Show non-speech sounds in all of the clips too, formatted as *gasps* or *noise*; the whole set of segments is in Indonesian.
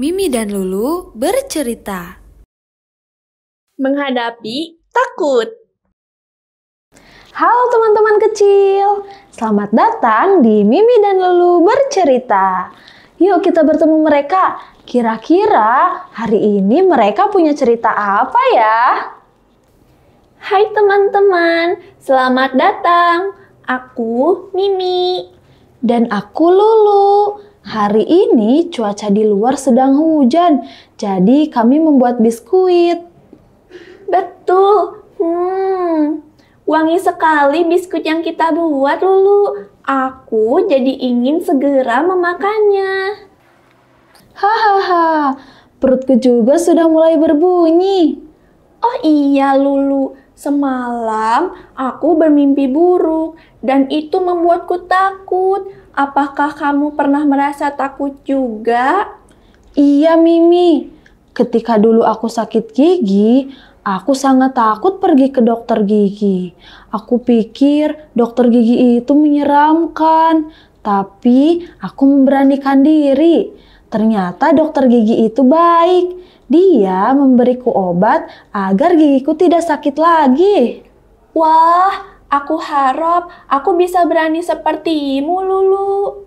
Mimi dan Lulu bercerita. Menghadapi takut. Halo teman-teman kecil, selamat datang di Mimi dan Lulu bercerita. Yuk kita bertemu mereka. Kira-kira hari ini mereka punya cerita apa ya? Hai teman-teman, selamat datang. Aku Mimi dan aku Lulu. Hari ini cuaca di luar sedang hujan, jadi kami membuat biskuit. Betul. Hmm, wangi sekali biskuit yang kita buat, Lulu. Aku jadi ingin segera memakannya. Hahaha, perutku juga sudah mulai berbunyi. Oh iya, Lulu. Semalam aku bermimpi buruk dan itu membuatku takut. Apakah kamu pernah merasa takut juga? Iya, Mimi. Ketika dulu aku sakit gigi, Aku sangat takut pergi ke dokter gigi. Aku pikir dokter gigi itu menyeramkan, tapi aku memberanikan diri. Ternyata dokter gigi itu baik. Dia memberiku obat agar gigiku tidak sakit lagi. Wah, aku harap aku bisa berani sepertimu, Lulu.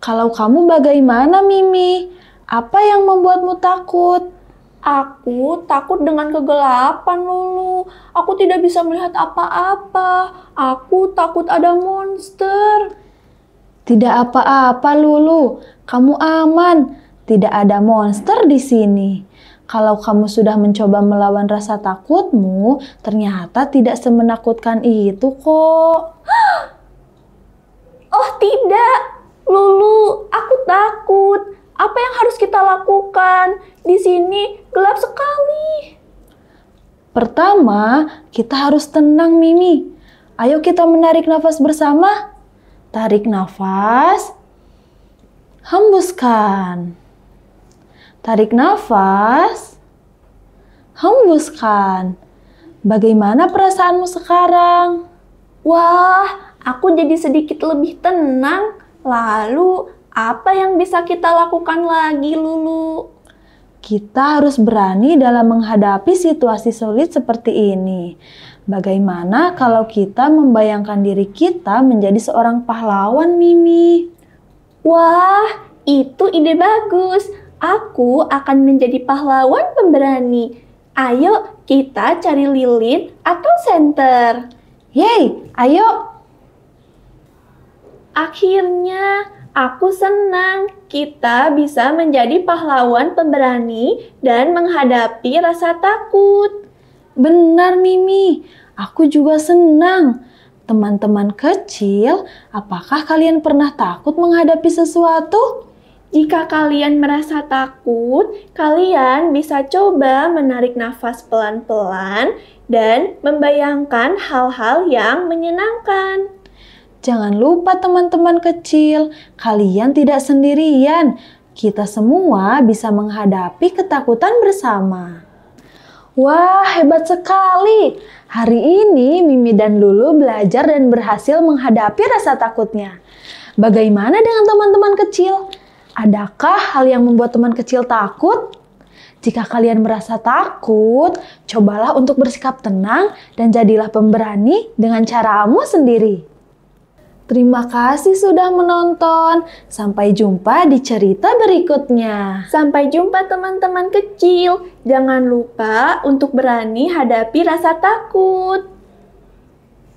Kalau kamu bagaimana, Mimi? Apa yang membuatmu takut? Aku takut dengan kegelapan, Lulu. Aku tidak bisa melihat apa-apa. Aku takut ada monster. Tidak apa-apa, Lulu. Kamu aman. Tidak ada monster di sini. Kalau kamu sudah mencoba melawan rasa takutmu, ternyata tidak semenakutkan itu kok. *gasps* Oh tidak, Lulu, aku takut. Apa yang harus kita lakukan? Di sini gelap sekali. Pertama, kita harus tenang, Mimi. Ayo kita menarik nafas bersama. Tarik nafas, hembuskan. Tarik nafas. Hembuskan. Bagaimana perasaanmu sekarang? Wah, aku jadi sedikit lebih tenang. Lalu, apa yang bisa kita lakukan lagi, Lulu? Kita harus berani dalam menghadapi situasi sulit seperti ini. Bagaimana kalau kita membayangkan diri kita menjadi seorang pahlawan, Mimi? Wah, itu ide bagus. Aku akan menjadi pahlawan pemberani. Ayo kita cari lilin atau senter. Yeay, ayo. Akhirnya aku senang kita bisa menjadi pahlawan pemberani dan menghadapi rasa takut. Benar Mimi, aku juga senang. Teman-teman kecil, apakah kalian pernah takut menghadapi sesuatu? Jika kalian merasa takut, kalian bisa coba menarik nafas pelan-pelan dan membayangkan hal-hal yang menyenangkan. Jangan lupa teman-teman kecil, kalian tidak sendirian. Kita semua bisa menghadapi ketakutan bersama. Wah, hebat sekali. Hari ini Mimi dan Lulu belajar dan berhasil menghadapi rasa takutnya. Bagaimana dengan teman-teman kecil? Adakah hal yang membuat teman kecil takut? Jika kalian merasa takut, cobalah untuk bersikap tenang dan jadilah pemberani dengan caramu sendiri. Terima kasih sudah menonton. Sampai jumpa di cerita berikutnya. Sampai jumpa teman-teman kecil. Jangan lupa untuk berani hadapi rasa takut.